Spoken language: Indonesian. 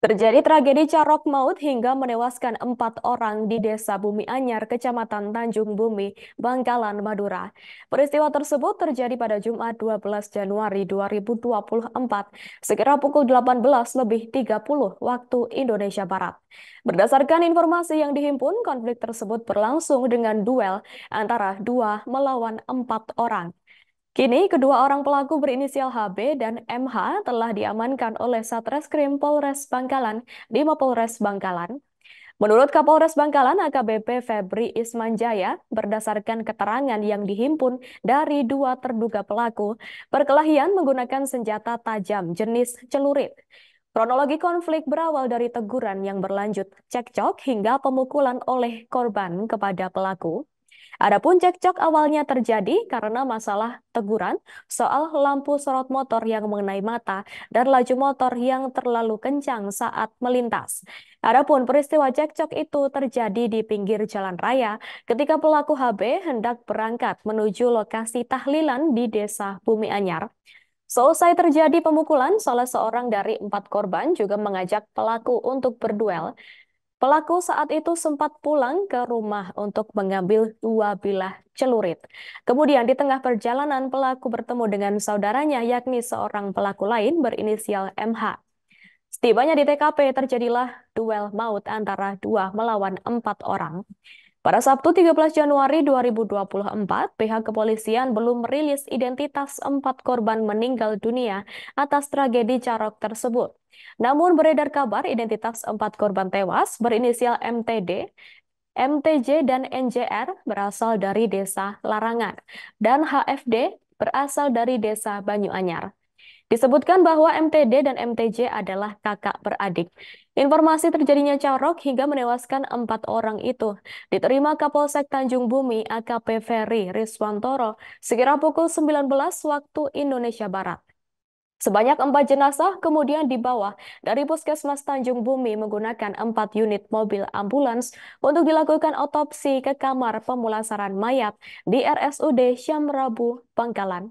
Terjadi tragedi carok maut hingga menewaskan empat orang di Desa Bumi Anyar, Kecamatan Tanjung Bumi, Bangkalan, Madura. Peristiwa tersebut terjadi pada Jumat 12 Januari 2024, sekitar pukul 18 lebih 30 waktu Indonesia Barat. Berdasarkan informasi yang dihimpun, konflik tersebut berlangsung dengan duel antara dua melawan empat orang. Kini, kedua orang pelaku berinisial HB dan MH telah diamankan oleh Satreskrim Polres Bangkalan di Mapolres Bangkalan. Menurut Kapolres Bangkalan AKBP Febri Ismanjaya, berdasarkan keterangan yang dihimpun dari dua terduga pelaku, perkelahian menggunakan senjata tajam jenis celurit. Kronologi konflik berawal dari teguran yang berlanjut cekcok hingga pemukulan oleh korban kepada pelaku. Adapun cekcok awalnya terjadi karena masalah teguran soal lampu sorot motor yang mengenai mata dan laju motor yang terlalu kencang saat melintas. Adapun peristiwa cekcok itu terjadi di pinggir jalan raya ketika pelaku HB hendak berangkat menuju lokasi tahlilan di desa Bumi Anyar. Selesai terjadi pemukulan, salah seorang dari empat korban juga mengajak pelaku untuk berduel. Pelaku saat itu sempat pulang ke rumah untuk mengambil dua bilah celurit. Kemudian di tengah perjalanan pelaku bertemu dengan saudaranya yakni seorang pelaku lain berinisial MH. Setibanya di TKP terjadilah duel maut antara dua melawan empat orang. Pada Sabtu 13 Januari 2024, pihak kepolisian belum merilis identitas empat korban meninggal dunia atas tragedi Carok tersebut. Namun beredar kabar identitas empat korban tewas berinisial MTD, MTJ dan NJR berasal dari desa Larangan, dan HFD berasal dari desa Banyuanyar. Disebutkan bahwa MTD dan MTJ adalah kakak beradik. Informasi terjadinya carok hingga menewaskan empat orang itu diterima Kapolsek Tanjung Bumi AKP Ferry Riswantoro sekira pukul 19 waktu Indonesia Barat. Sebanyak empat jenazah kemudian dibawa dari Puskesmas Tanjung Bumi menggunakan empat unit mobil ambulans untuk dilakukan otopsi ke kamar pemulasaran mayat di RSUD Syamrabu, Pangkalan.